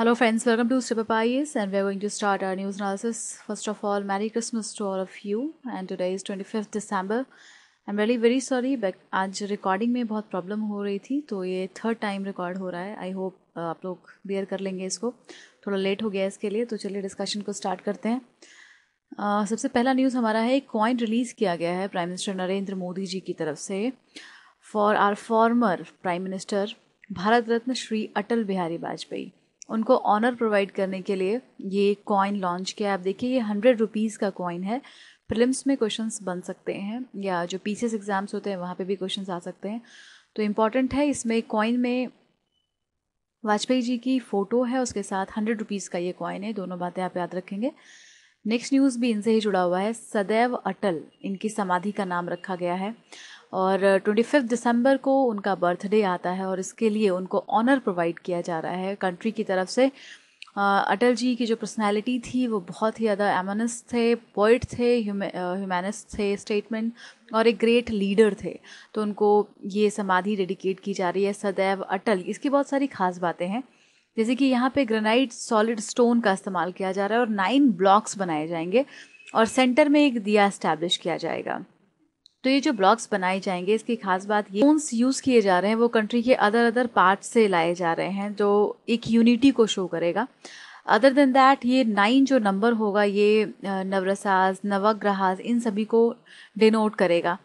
Hello friends, welcome to and we are going to start our news analysis first of all merry Christmas to all of you and today is twenty fifth December I am really very sorry but आज recording में बहुत problem हो रही थी तो ये third time record हो रहा है आई होप uh, आप लोग बियर कर लेंगे इसको थोड़ा लेट हो गया इसके लिए तो चलिए डिस्कशन को स्टार्ट करते हैं uh, सबसे पहला न्यूज़ हमारा है एक कॉइन रिलीज़ किया गया है प्राइम मिनिस्टर नरेंद्र मोदी जी की तरफ से for our former prime minister Bharat Ratna Shri Atal Bihari Vajpayee उनको ऑनर प्रोवाइड करने के लिए ये कॉइन लॉन्च किया आप देखिए ये हंड्रेड रुपीज़ का कॉइन है प्रिलिम्स में क्वेश्चंस बन सकते हैं या जो पीसीएस एग्ज़ाम्स होते हैं वहाँ पे भी क्वेश्चंस आ सकते हैं तो इम्पॉर्टेंट है इसमें कॉइन में वाजपेयी जी की फ़ोटो है उसके साथ हंड्रेड रुपीज़ का ये कॉइन है दोनों बातें आप याद रखेंगे नेक्स्ट न्यूज़ भी इनसे ही जुड़ा हुआ है सदैव अटल इनकी समाधि का नाम रखा गया है और ट्वेंटी फिफ्थ दिसंबर को उनका बर्थडे आता है और इसके लिए उनको ऑनर प्रोवाइड किया जा रहा है कंट्री की तरफ से अटल जी की जो पर्सनालिटी थी वो बहुत ही ज़्यादा एमनस थे पोइट थे ह्यूमैनिस्ट थे स्टेटमेंट और एक ग्रेट लीडर थे तो उनको ये समाधि डेडिकेट की जा रही है सदैव अटल इसकी बहुत सारी खास बातें हैं जैसे कि यहाँ पे ग्रेनाइट सॉलिड स्टोन का इस्तेमाल किया जा रहा है और नाइन ब्लॉक्स बनाए जाएंगे और सेंटर में एक दिया इस्टेब्लिश किया जाएगा तो ये जो ब्लॉक्स बनाए जाएंगे इसकी खास बात ये टोन्स यूज़ किए जा रहे हैं वो कंट्री के अदर अदर पार्ट से लाए जा रहे हैं जो एक यूनिटी को शो करेगा अदर देन दैट ये नाइन जो नंबर होगा ये नवरसाज नवग्रहाज इन सभी को डिनोट करेगा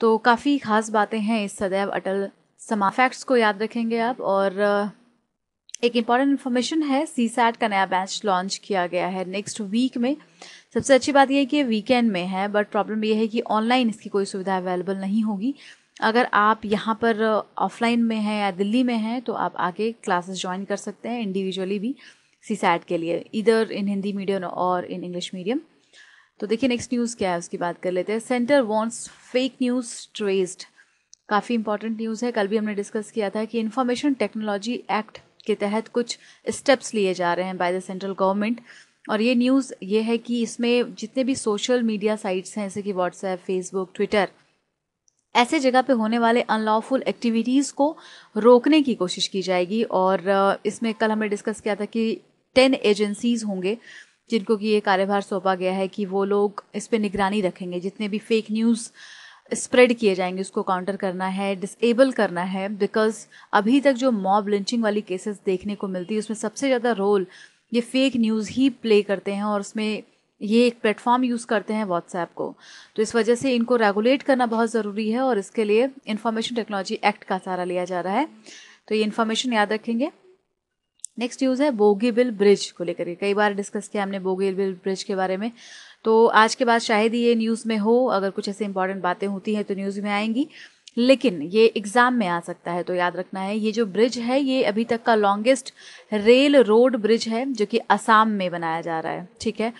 तो काफ़ी खास बातें हैं इस सदैव अटल समा फैक्ट्स को याद रखेंगे आप और एक इम्पॉर्टेंट इन्फॉर्मेशन है सी सैट का नया बैच लॉन्च किया गया है नेक्स्ट वीक में सबसे अच्छी बात यह है कि वीकेंड में है बट प्रॉब्लम यह है कि ऑनलाइन इसकी कोई सुविधा अवेलेबल नहीं होगी अगर आप यहाँ पर ऑफलाइन uh, में हैं या दिल्ली में हैं तो आप आके क्लासेस ज्वाइन कर सकते हैं इंडिविजुअली भी सी सैट के लिए इधर इन हिंदी मीडियम और इन इंग्लिश मीडियम तो देखिए नेक्स्ट न्यूज़ क्या है उसकी बात कर लेते हैं centre wants fake news traced काफ़ी इंपॉर्टेंट न्यूज़ है कल भी हमने डिस्कस किया था कि इन्फॉर्मेशन टेक्नोलॉजी एक्ट के तहत कुछ स्टेप्स लिए जा रहे हैं बाय द सेंट्रल गवर्नमेंट और ये न्यूज़ ये है कि इसमें जितने भी सोशल मीडिया साइट्स हैं जैसे कि व्हाट्सएप फेसबुक ट्विटर ऐसे जगह पे होने वाले अनलॉफुल एक्टिविटीज़ को रोकने की कोशिश की जाएगी और इसमें कल हमने डिस्कस किया था कि टेन एजेंसीज होंगे जिनको कि ये कार्यभार सौंपा गया है कि वो लोग इस पर निगरानी रखेंगे जितने भी फेक न्यूज़ स्प्रेड किए जाएंगे उसको काउंटर करना है डिसेबल करना है बिकॉज अभी तक जो मॉब लिंचिंग वाली केसेस देखने को मिलती है उसमें सबसे ज़्यादा रोल ये फेक न्यूज़ ही प्ले करते हैं और उसमें ये एक प्लेटफॉर्म यूज़ करते हैं व्हाट्सएप को तो इस वजह से इनको रेगुलेट करना बहुत ज़रूरी है और इसके लिए इंफॉर्मेशन टेक्नोलॉजी एक्ट का सहारा लिया जा रहा है तो ये इन्फॉर्मेशन याद रखेंगे नेक्स्ट यूज़ है बोगीबिल ब्रिज को लेकर के कई बार डिस्कस किया हमने बोगीबिल ब्रिज के बारे में तो आज के बाद शायद ही ये न्यूज़ में हो अगर कुछ ऐसे इंपॉर्टेंट बातें होती हैं तो न्यूज़ में आएंगी लेकिन ये एग्ज़ाम में आ सकता है तो याद रखना है ये जो ब्रिज है ये अभी तक का लॉन्गेस्ट रेल रोड ब्रिज है जो कि असम में बनाया जा रहा है ठीक है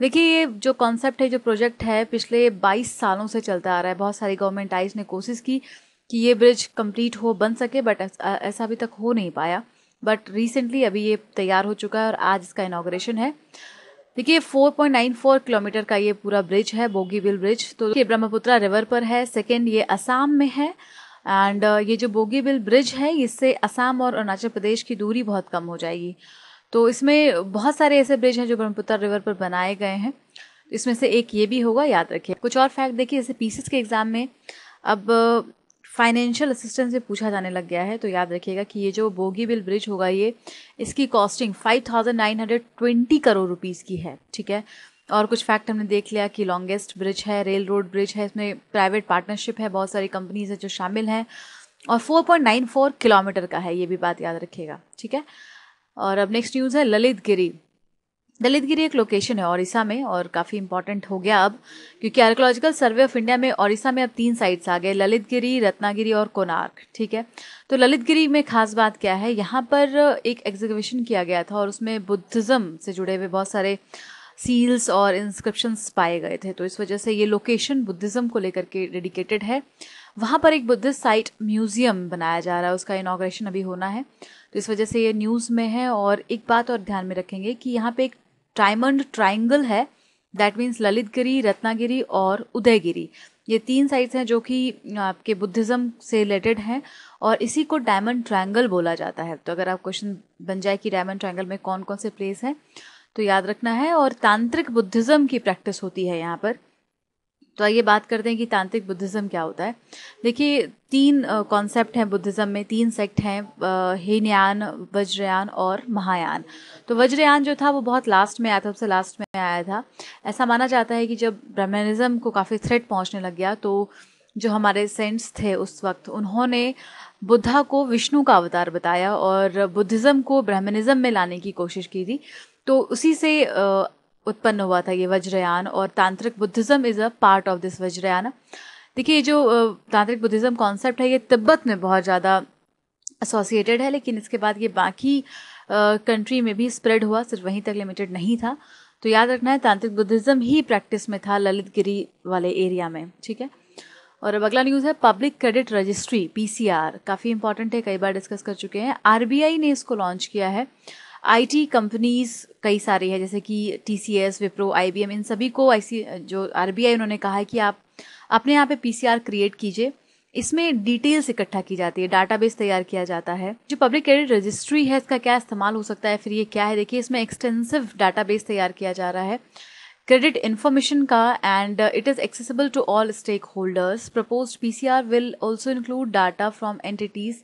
देखिए ये जो कॉन्सेप्ट है जो प्रोजेक्ट है पिछले 22 सालों से चलता आ रहा है बहुत सारी गवर्नमेंट आईज ने कोशिश की कि ये ब्रिज कंप्लीट हो बन सके बट ऐसा अभी तक हो नहीं पाया बट रिसेंटली अभी ये तैयार हो चुका है और आज इसका इनाग्रेशन है देखिए 4.94 किलोमीटर का ये पूरा ब्रिज है बोगीबिल ब्रिज तो ये ब्रह्मपुत्रा रिवर पर है सेकेंड ये असम में है एंड uh, ये जो बोगीबिल ब्रिज है इससे असम और अरुणाचल प्रदेश की दूरी बहुत कम हो जाएगी तो इसमें बहुत सारे ऐसे ब्रिज हैं जो ब्रह्मपुत्रा रिवर पर बनाए गए हैं इसमें से एक ये भी होगा याद रखिए कुछ और फैक्ट देखिए जैसे पीसीस के एग्ज़ाम में अब फाइनेंशियल असिस्टेंस भी पूछा जाने लग गया है तो याद रखिएगा कि ये जो बोगी बिल ब्रिज होगा ये इसकी कॉस्टिंग 5,920 करोड़ रुपीस की है ठीक है और कुछ फैक्ट हमने देख लिया कि लॉन्गेस्ट ब्रिज है रेल रोड ब्रिज है इसमें प्राइवेट पार्टनरशिप है बहुत सारी कंपनीज है जो शामिल हैं और 4.94 किलोमीटर का है ये भी बात याद रखिएगा ठीक है और अब नेक्स्ट न्यूज़ है ललित गिरी दलितगिरी एक लोकेशन है ओडिशा में और काफ़ी इंपॉर्टेंट हो गया अब क्योंकि आर्कोलॉजिकल सर्वे ऑफ इंडिया में ओडिशा में अब तीन साइट्स आ गए ललितगिरी रत्नागिरी और कोनार्क ठीक है तो ललितगिरी में खास बात क्या है यहाँ पर एक एग्जीबिशन किया गया था और उसमें बुद्धिज़्म से जुड़े हुए बहुत सारे सील्स और इंस्क्रिप्शंस पाए गए थे तो इस वजह से ये लोकेशन बुद्धिज़्म को लेकर के डेडिकेटेड है वहाँ पर एक बुद्धिस्ट साइट म्यूज़ियम बनाया जा रहा है उसका इनाग्रेशन अभी होना है तो इस वजह से ये न्यूज़ में है और एक बात और ध्यान में रखेंगे कि यहाँ पे एक डायमंड ट्राइंगल है दैट मीन्स ललितगिरी रत्नागिरी और उदयगिरी ये तीन साइड्स हैं जो कि आपके बुद्धिज़्म से रिलेटेड हैं और इसी को डायमंड ट्रायंगल बोला जाता है तो अगर आप क्वेश्चन बन जाए कि डायमंड ट्रायंगल में कौन कौन से प्लेस हैं तो याद रखना है और तांत्रिक बुद्धिज़्म की प्रैक्टिस होती है यहाँ पर तो आइए बात करते हैं कि तांत्रिक बुद्धिज़्म क्या होता है देखिए तीन कॉन्सेप्ट हैं बुद्धिज़्म में तीन सेक्ट हैं हीनयान वज्रयान और महायान तो वज्रयान जो था वो बहुत लास्ट में आया था सबसे लास्ट में आया था ऐसा माना जाता है कि जब ब्राह्मणिज़म को काफ़ी थ्रेट पहुँचने लग गया तो जो हमारे सेंट्स थे उस वक्त उन्होंने बुद्धा को विष्णु का अवतार बताया और बुद्धिज़्म को ब्रह्मनिज़्म में लाने की कोशिश की थी तो उसी से उत्पन्न हुआ था ये वज्रयान और तांत्रिक Buddhism is a part of this Vajrayana देखिए ये जो तांत्रिक बुद्धिज़्म कॉन्सेप्ट है ये तिब्बत में बहुत ज़्यादा एसोसिएटेड है लेकिन इसके बाद ये बाकी कंट्री में भी स्प्रेड हुआ सिर्फ वहीं तक लिमिटेड नहीं था तो याद रखना है तांत्रिक बुद्धिज़्म ही प्रैक्टिस में था ललित गिरी वाले एरिया में ठीक है और अब अगला न्यूज़ है पब्लिक क्रेडिट रजिस्ट्री पीसीआर काफ़ी इंपॉर्टेंट है कई बार डिस्कस कर चुके हैं आरबीआई ने इसको लॉन्च किया है आईटी कंपनीज कई सारी है जैसे कि टीसीएस विप्रो आईबीएम इन सभी को आईसी जो आरबीआई उन्होंने कहा है कि आप अपने यहाँ पे पीसीआर क्रिएट कीजिए इसमें डिटेल्स इकट्ठा की जाती है डाटाबेस तैयार किया जाता है जो पब्लिक क्रेडिट रजिस्ट्री है इसका क्या इस्तेमाल हो सकता है फिर ये क्या है देखिए इसमें एक्सटेंसिव डाटाबेस तैयार किया जा रहा है क्रेडिट इन्फॉर्मेशन का and it is accessible to all stakeholders propose P C R will also include data from entities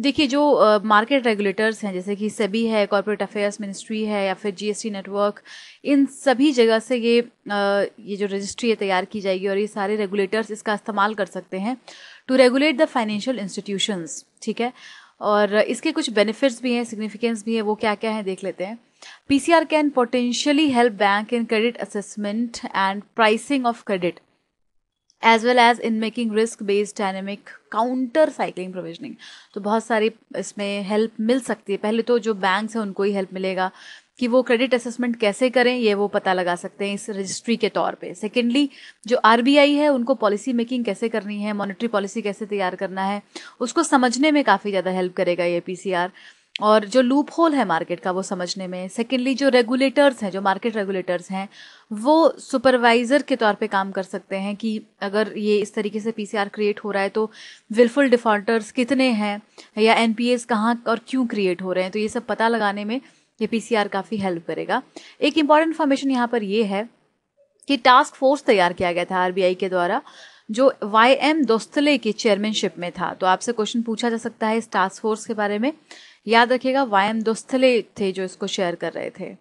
देखिए जो मार्केट रेगुलेटर्स हैं जैसे कि सेबी है कॉरपोरेट अफेयर्स मिनिस्ट्री है या फिर जीएसटी नेटवर्क इन सभी जगह से ये ये जो रजिस्ट्री है तैयार की जाएगी और ये सारे रेगुलेटर्स इसका इस्तेमाल कर सकते हैं to regulate the financial institutions ठीक है और इसके कुछ बेनिफिट्स भी हैं सिग्निफिकेंस भी है वो क्या क्या है देख लेते हैं P C R can potentially help bank in credit assessment and pricing of credit as well as in making risk based dynamic counter cyclical provisioning तो बहुत सारी इसमें हेल्प मिल सकती है पहले तो जो बैंक हैं उनको ही हेल्प मिलेगा कि वो क्रेडिट असेसमेंट कैसे करें ये वो पता लगा सकते हैं इस रजिस्ट्री के तौर पे सेकेंडली जो आर है उनको पॉलिसी मेकिंग कैसे करनी है मॉनिटरी पॉलिसी कैसे तैयार करना है उसको समझने में काफ़ी ज़्यादा हेल्प करेगा ये पी और जो लूप होल है मार्केट का वो समझने में सेकेंडली जो रेगुलेटर्स हैं जो मार्केट रेगुलेटर्स हैं वो सुपरवाइजर के तौर पे काम कर सकते हैं कि अगर ये इस तरीके से पीसीआर क्रिएट हो रहा है तो विलफुल डिफॉल्टर्स कितने हैं या एन एस कहाँ और क्यों क्रिएट हो रहे हैं तो ये सब पता लगाने में ये आर काफ़ी हेल्प करेगा एक इम्पॉर्टेंट इन्फॉर्मेशन यहाँ पर ये है कि टास्क फोर्स तैयार किया गया था आई के द्वारा जो वाई एम दोस्तले के चेयरमैनशिप में था तो आपसे क्वेश्चन पूछा जा सकता है इस टास्क फोर्स के बारे में याद रखिएगा वायम दोस्तले थे जो इसको शेयर कर रहे थे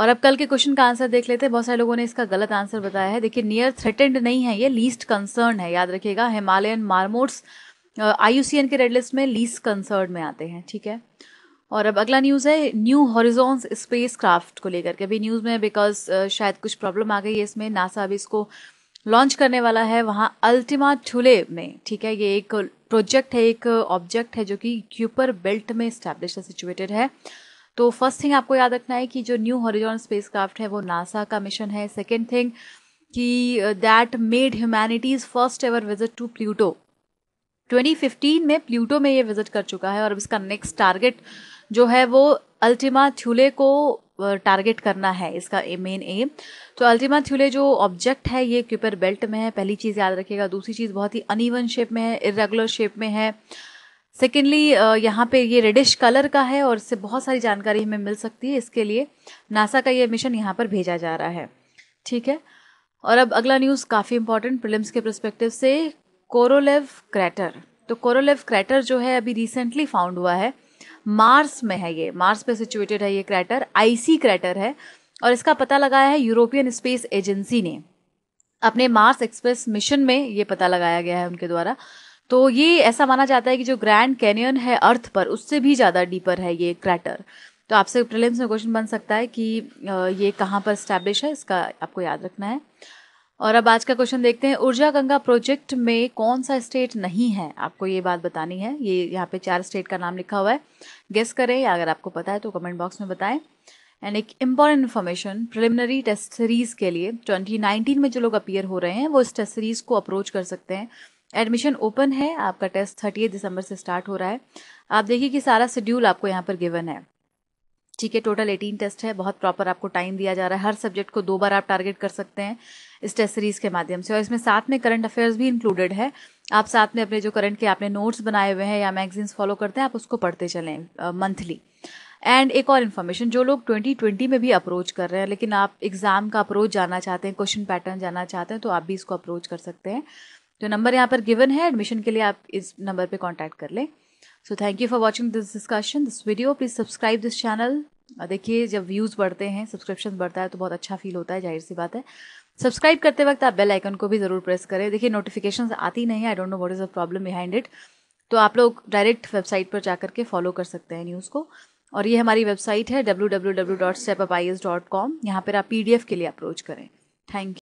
और अब कल के क्वेश्चन का आंसर देख लेते हैं बहुत सारे लोगों ने इसका गलत आंसर बताया है देखिए नियर थ्रेटेंड नहीं है ये लीस्ट कंसर्न है याद रखिएगा हिमालयन मार्मोट्स आईयूसीएन के रेड लिस्ट में लीस्ट कंसर्न में आते हैं ठीक है और अब अगला न्यूज़ है न्यू हॉरिजोन्स स्पेस क्राफ्ट को लेकर के अभी न्यूज़ में बिकॉज शायद कुछ प्रॉब्लम आ गई है इसमें नासा अभी इसको लॉन्च करने वाला है वहाँ अल्टिमा ठूले में ठीक है ये एक प्रोजेक्ट है एक ऑब्जेक्ट है जो कि क्यूपर बेल्ट में स्टैब्लिश सिचुएटेड है तो फर्स्ट थिंग आपको याद रखना है कि जो न्यू हॉरिजॉन क्राफ्ट है वो नासा का मिशन है सेकेंड थिंग कि that made humanity's first ever visit to Pluto 2015 में प्लूटो में ये विजिट कर चुका है और अब इसका नेक्स्ट टारगेट जो है वो अल्टिमा थ्यूले को टारगेट करना है इसका मेन एम तो अल्टीमा थ्यूले जो ऑब्जेक्ट है ये क्यूपर बेल्ट में है पहली चीज़ याद रखिएगा दूसरी चीज़ बहुत ही अनइवन शेप में है इरेगुलर शेप में है सेकेंडली यहाँ पे ये रेडिश कलर का है और इससे बहुत सारी जानकारी हमें मिल सकती है इसके लिए नासा का ये मिशन यहाँ पर भेजा जा रहा है ठीक है और अब अगला न्यूज़ काफ़ी इंपॉर्टेंट प्रिलिम्स के परस्पेक्टिव से कोरोलेव क्रैटर तो कोरोलेव क्रैटर जो है अभी रिसेंटली फाउंड हुआ है मार्स में है ये मार्स पे सिचुएटेड है ये क्रैटर आईसी क्रैटर है और इसका पता लगाया है यूरोपियन स्पेस एजेंसी ने अपने मार्स एक्सप्रेस मिशन में ये पता लगाया गया है उनके द्वारा तो ये ऐसा माना जाता है कि जो ग्रैंड कैनियन है अर्थ पर उससे भी ज़्यादा डीपर है ये क्रैटर तो आपसे प्रिलिम्स में क्वेश्चन बन सकता है कि ये कहाँ पर स्टैब्लिश है इसका आपको याद रखना है और अब आज का क्वेश्चन देखते हैं ऊर्जा गंगा प्रोजेक्ट में कौन सा स्टेट नहीं है आपको ये बात बतानी है ये यहाँ पे चार स्टेट का नाम लिखा हुआ है गेस करें अगर आपको पता है तो कमेंट बॉक्स में बताएं एंड एक important information preliminary test series के लिए 2019 में जो लोग अपियर हो रहे हैं वो इस टेस्ट सीरीज़ को अप्रोच कर सकते हैं एडमिशन ओपन है आपका टेस्ट थर्टी दिसंबर से स्टार्ट हो रहा है आप देखिए कि सारा शेड्यूल आपको यहाँ पर गिवन है ठीक है टोटल एटीन टेस्ट है बहुत प्रॉपर आपको टाइम दिया जा रहा है हर सब्जेक्ट को दो बार आप टारगेट कर सकते हैं इस टेस्ट सीरीज के माध्यम से और इसमें साथ में करंट अफेयर्स भी इंक्लूडेड है आप साथ में अपने जो करंट के आपने नोट्स बनाए हुए हैं या मैगजीन्स फॉलो करते हैं आप उसको पढ़ते चलें मंथली एंड एक और इन्फॉर्मेशन जो लोग 2020 में भी अप्रोच कर रहे हैं लेकिन आप एग्ज़ाम का अप्रोच जानना चाहते हैं क्वेश्चन पैटर्न जानना चाहते हैं तो आप भी इसको अप्रोच कर सकते हैं तो नंबर यहाँ पर गिवन है एडमिशन के लिए आप इस नंबर पर कॉन्टैक्ट कर लें so thank you for watching this discussion this video please subscribe this channel देखिए जब व्यूज़ बढ़ते हैं सब्सक्रिप्शन बढ़ता है तो बहुत अच्छा फील होता है जाहिर सी बात है सब्सक्राइब करते वक्त आप बेल आइकन को भी ज़रूर प्रेस करें देखिए नोटिफिकेशन आती नहीं I don't know what is a problem behind it तो आप लोग डायरेक्ट वेबसाइट पर जा करके फॉलो कर सकते हैं न्यूज़ को और ये हमारी वेबसाइट है W W W dot step I S dot com यहाँ पर आप पी डी एफ के लिए अप्रोच करें थैंक यू